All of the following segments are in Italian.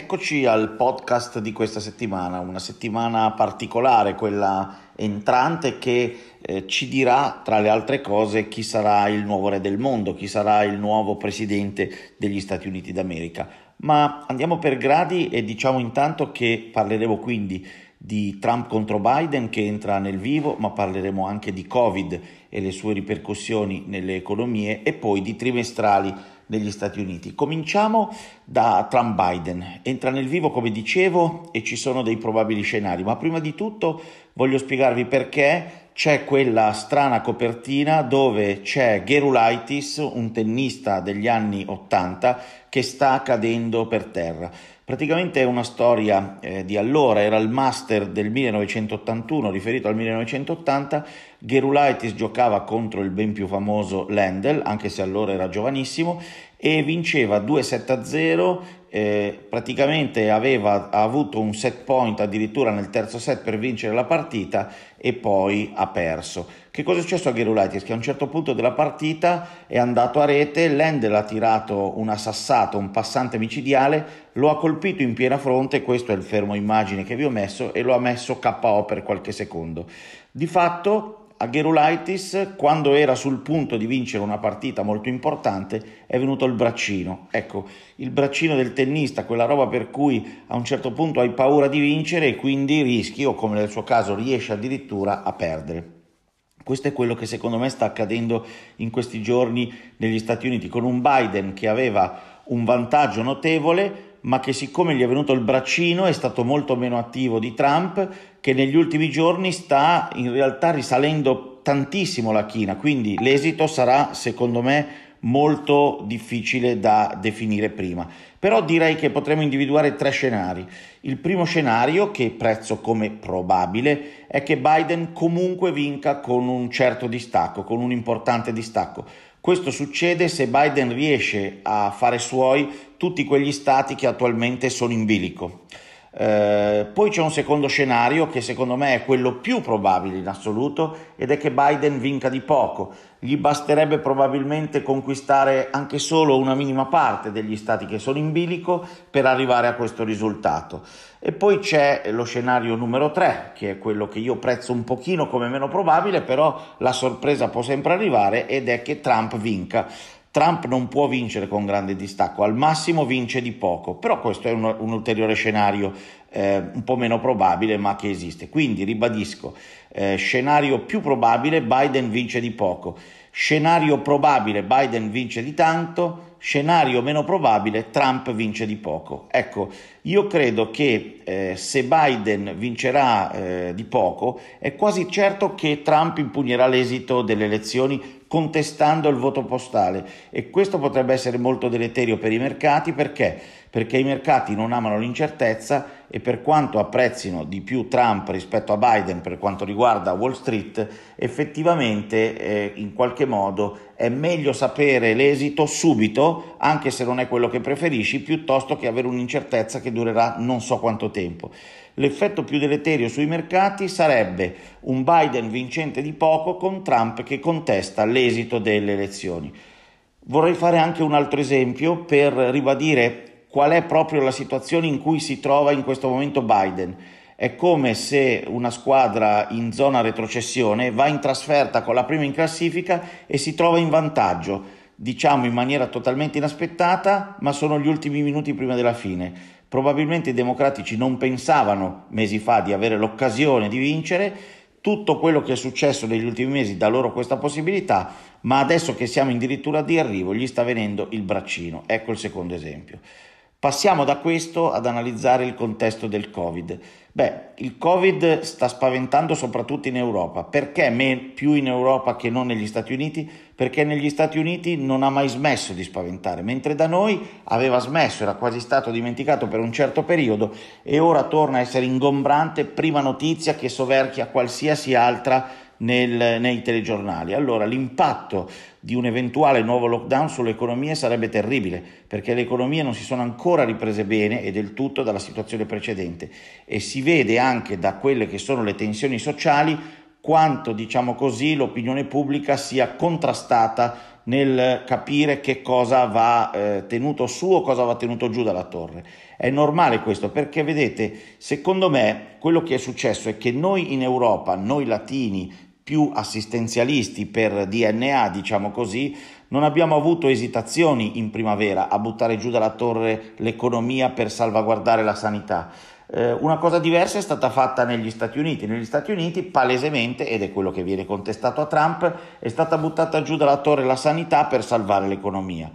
Eccoci al podcast di questa settimana, una settimana particolare, quella entrante che eh, ci dirà tra le altre cose chi sarà il nuovo re del mondo, chi sarà il nuovo presidente degli Stati Uniti d'America. Ma andiamo per gradi e diciamo intanto che parleremo quindi di Trump contro Biden che entra nel vivo, ma parleremo anche di Covid e le sue ripercussioni nelle economie e poi di trimestrali negli Stati Uniti. Cominciamo da Trump Biden. Entra nel vivo, come dicevo, e ci sono dei probabili scenari, ma prima di tutto voglio spiegarvi perché c'è quella strana copertina dove c'è Gerulaitis, un tennista degli anni 80, che sta cadendo per terra. Praticamente è una storia eh, di allora, era il master del 1981, riferito al 1980, Gerulaitis giocava contro il ben più famoso Lendl, anche se allora era giovanissimo, e vinceva 2-7-0, eh, praticamente aveva ha avuto un set point addirittura nel terzo set per vincere la partita e poi ha perso. Che cosa è successo a Gerulaitis? Che a un certo punto della partita è andato a rete, Lendl ha tirato una sassata, un passante micidiale, lo ha colpito in piena fronte, questo è il fermo immagine che vi ho messo, e lo ha messo KO per qualche secondo. Di fatto a Gerulaitis, quando era sul punto di vincere una partita molto importante, è venuto il braccino. Ecco, il braccino del tennista, quella roba per cui a un certo punto hai paura di vincere e quindi rischi, o come nel suo caso riesci addirittura a perdere. Questo è quello che secondo me sta accadendo in questi giorni negli Stati Uniti, con un Biden che aveva un vantaggio notevole, ma che siccome gli è venuto il braccino è stato molto meno attivo di Trump, che negli ultimi giorni sta in realtà risalendo tantissimo la china, quindi l'esito sarà secondo me molto difficile da definire prima. Però direi che potremmo individuare tre scenari. Il primo scenario, che prezzo come probabile, è che Biden comunque vinca con un certo distacco, con un importante distacco. Questo succede se Biden riesce a fare suoi tutti quegli stati che attualmente sono in bilico. Eh, poi c'è un secondo scenario che secondo me è quello più probabile in assoluto ed è che Biden vinca di poco. Gli basterebbe probabilmente conquistare anche solo una minima parte degli stati che sono in bilico per arrivare a questo risultato. E poi c'è lo scenario numero 3, che è quello che io prezzo un pochino come meno probabile, però la sorpresa può sempre arrivare ed è che Trump vinca. Trump non può vincere con grande distacco, al massimo vince di poco, però questo è un, un ulteriore scenario eh, un po' meno probabile ma che esiste. Quindi ribadisco, eh, scenario più probabile Biden vince di poco, scenario probabile Biden vince di tanto, scenario meno probabile Trump vince di poco. Ecco, io credo che eh, se Biden vincerà eh, di poco è quasi certo che Trump impugnerà l'esito delle elezioni contestando il voto postale e questo potrebbe essere molto deleterio per i mercati perché? Perché i mercati non amano l'incertezza e per quanto apprezzino di più Trump rispetto a Biden per quanto riguarda Wall Street, effettivamente eh, in qualche modo è meglio sapere l'esito subito, anche se non è quello che preferisci, piuttosto che avere un'incertezza che durerà non so quanto tempo l'effetto più deleterio sui mercati sarebbe un Biden vincente di poco con Trump che contesta l'esito delle elezioni. Vorrei fare anche un altro esempio per ribadire qual è proprio la situazione in cui si trova in questo momento Biden. È come se una squadra in zona retrocessione va in trasferta con la prima in classifica e si trova in vantaggio, diciamo in maniera totalmente inaspettata, ma sono gli ultimi minuti prima della fine. Probabilmente i democratici non pensavano mesi fa di avere l'occasione di vincere, tutto quello che è successo negli ultimi mesi dà loro questa possibilità, ma adesso che siamo addirittura di arrivo gli sta venendo il braccino. Ecco il secondo esempio. Passiamo da questo ad analizzare il contesto del Covid. Beh, il Covid sta spaventando soprattutto in Europa. Perché me, più in Europa che non negli Stati Uniti? Perché negli Stati Uniti non ha mai smesso di spaventare, mentre da noi aveva smesso, era quasi stato dimenticato per un certo periodo e ora torna a essere ingombrante prima notizia che soverchia qualsiasi altra nel, nei telegiornali. Allora l'impatto di un eventuale nuovo lockdown sull'economia sarebbe terribile, perché le economie non si sono ancora riprese bene e del tutto dalla situazione precedente e si vede anche da quelle che sono le tensioni sociali quanto, diciamo così, l'opinione pubblica sia contrastata nel capire che cosa va eh, tenuto su o cosa va tenuto giù dalla torre. È normale questo perché vedete, secondo me quello che è successo è che noi in Europa, noi latini, più assistenzialisti per DNA, diciamo così, non abbiamo avuto esitazioni in primavera a buttare giù dalla torre l'economia per salvaguardare la sanità. Eh, una cosa diversa è stata fatta negli Stati Uniti. Negli Stati Uniti, palesemente, ed è quello che viene contestato a Trump, è stata buttata giù dalla torre la sanità per salvare l'economia.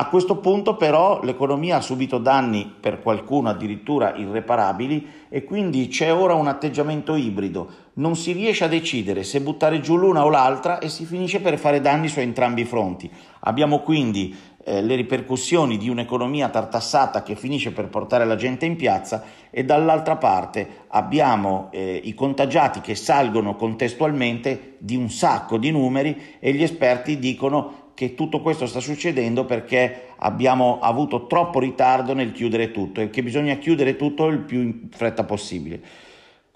A questo punto però l'economia ha subito danni, per qualcuno addirittura irreparabili, e quindi c'è ora un atteggiamento ibrido non si riesce a decidere se buttare giù l'una o l'altra e si finisce per fare danni su entrambi i fronti. Abbiamo quindi eh, le ripercussioni di un'economia tartassata che finisce per portare la gente in piazza e dall'altra parte abbiamo eh, i contagiati che salgono contestualmente di un sacco di numeri e gli esperti dicono che tutto questo sta succedendo perché abbiamo avuto troppo ritardo nel chiudere tutto e che bisogna chiudere tutto il più in fretta possibile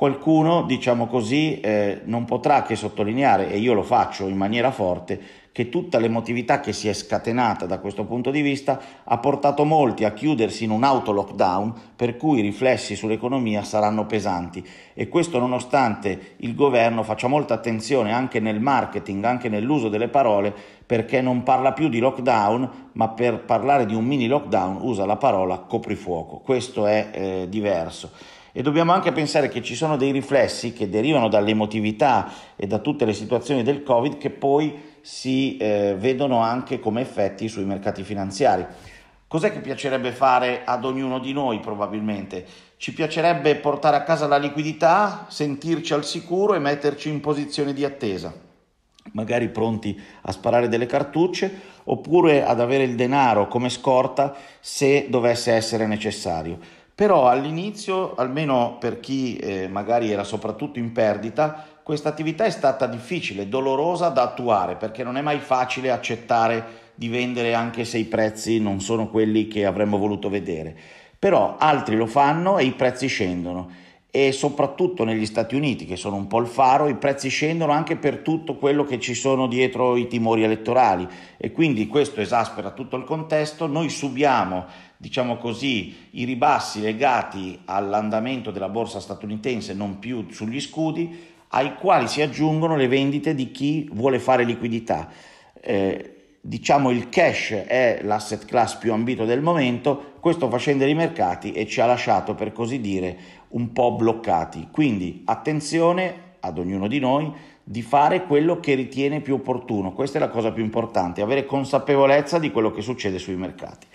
qualcuno, diciamo così, eh, non potrà che sottolineare, e io lo faccio in maniera forte, che tutta l'emotività che si è scatenata da questo punto di vista ha portato molti a chiudersi in un auto lockdown per cui i riflessi sull'economia saranno pesanti e questo nonostante il governo faccia molta attenzione anche nel marketing, anche nell'uso delle parole perché non parla più di lockdown ma per parlare di un mini lockdown usa la parola coprifuoco, questo è eh, diverso e dobbiamo anche pensare che ci sono dei riflessi che derivano dall'emotività e da tutte le situazioni del Covid che poi si eh, vedono anche come effetti sui mercati finanziari. Cos'è che piacerebbe fare ad ognuno di noi probabilmente? Ci piacerebbe portare a casa la liquidità, sentirci al sicuro e metterci in posizione di attesa, magari pronti a sparare delle cartucce oppure ad avere il denaro come scorta se dovesse essere necessario. Però all'inizio, almeno per chi eh, magari era soprattutto in perdita, questa attività è stata difficile, dolorosa da attuare perché non è mai facile accettare di vendere anche se i prezzi non sono quelli che avremmo voluto vedere. Però altri lo fanno e i prezzi scendono e soprattutto negli Stati Uniti, che sono un po' il faro, i prezzi scendono anche per tutto quello che ci sono dietro i timori elettorali e quindi questo esaspera tutto il contesto. Noi subiamo, diciamo così, i ribassi legati all'andamento della borsa statunitense, non più sugli scudi, ai quali si aggiungono le vendite di chi vuole fare liquidità. Eh, diciamo il cash è l'asset class più ambito del momento, questo fa scendere i mercati e ci ha lasciato per così dire un po' bloccati. Quindi attenzione ad ognuno di noi di fare quello che ritiene più opportuno. Questa è la cosa più importante, avere consapevolezza di quello che succede sui mercati.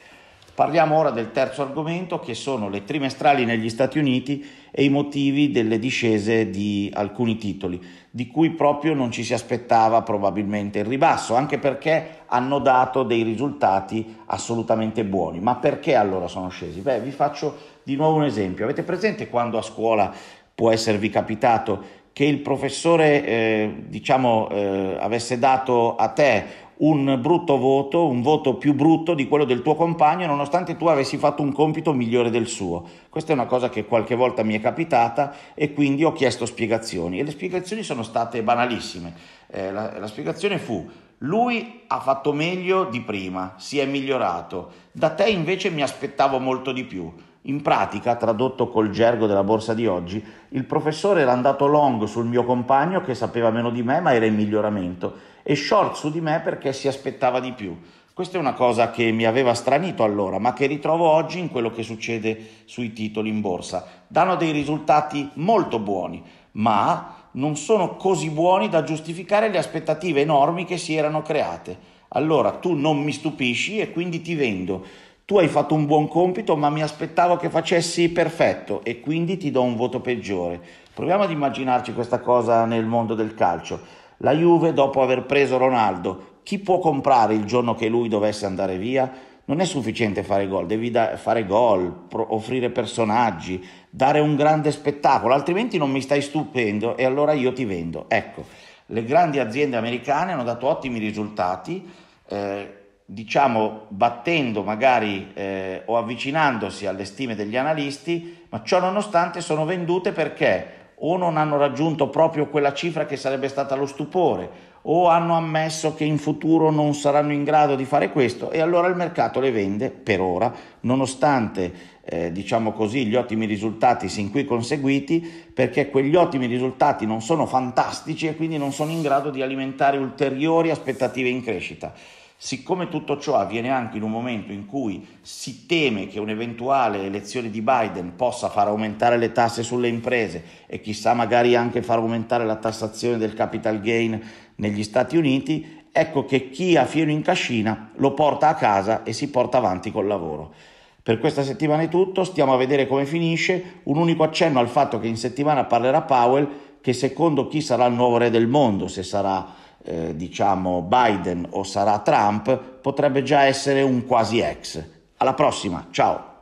Parliamo ora del terzo argomento che sono le trimestrali negli Stati Uniti e i motivi delle discese di alcuni titoli, di cui proprio non ci si aspettava probabilmente il ribasso, anche perché hanno dato dei risultati assolutamente buoni. Ma perché allora sono scesi? Beh, vi faccio di nuovo un esempio. Avete presente quando a scuola può esservi capitato che il professore eh, diciamo, eh, avesse dato a te un brutto voto, un voto più brutto di quello del tuo compagno, nonostante tu avessi fatto un compito migliore del suo. Questa è una cosa che qualche volta mi è capitata e quindi ho chiesto spiegazioni e le spiegazioni sono state banalissime. Eh, la, la spiegazione fu lui ha fatto meglio di prima, si è migliorato. Da te invece mi aspettavo molto di più. In pratica, tradotto col gergo della borsa di oggi, il professore era andato long sul mio compagno che sapeva meno di me ma era in miglioramento e short su di me perché si aspettava di più. Questa è una cosa che mi aveva stranito allora, ma che ritrovo oggi in quello che succede sui titoli in borsa. Danno dei risultati molto buoni, ma non sono così buoni da giustificare le aspettative enormi che si erano create. Allora tu non mi stupisci e quindi ti vendo. Tu hai fatto un buon compito, ma mi aspettavo che facessi perfetto e quindi ti do un voto peggiore. Proviamo ad immaginarci questa cosa nel mondo del calcio. La Juve, dopo aver preso Ronaldo, chi può comprare il giorno che lui dovesse andare via? Non è sufficiente fare gol, devi da- fare gol, pro- offrire personaggi, dare un grande spettacolo, altrimenti non mi stai stupendo e allora io ti vendo. Ecco, le grandi aziende americane hanno dato ottimi risultati, eh, diciamo battendo magari eh, o avvicinandosi alle stime degli analisti, ma ciò nonostante sono vendute perché o non hanno raggiunto proprio quella cifra che sarebbe stata lo stupore, o hanno ammesso che in futuro non saranno in grado di fare questo e allora il mercato le vende per ora, nonostante eh, diciamo così gli ottimi risultati sin qui conseguiti, perché quegli ottimi risultati non sono fantastici e quindi non sono in grado di alimentare ulteriori aspettative in crescita. Siccome tutto ciò avviene anche in un momento in cui si teme che un'eventuale elezione di Biden possa far aumentare le tasse sulle imprese e chissà magari anche far aumentare la tassazione del capital gain negli Stati Uniti, ecco che chi ha fieno in cascina lo porta a casa e si porta avanti col lavoro. Per questa settimana è tutto, stiamo a vedere come finisce, un unico accenno al fatto che in settimana parlerà Powell che secondo chi sarà il nuovo re del mondo, se sarà eh, diciamo Biden o sarà Trump, potrebbe già essere un quasi ex. Alla prossima, ciao!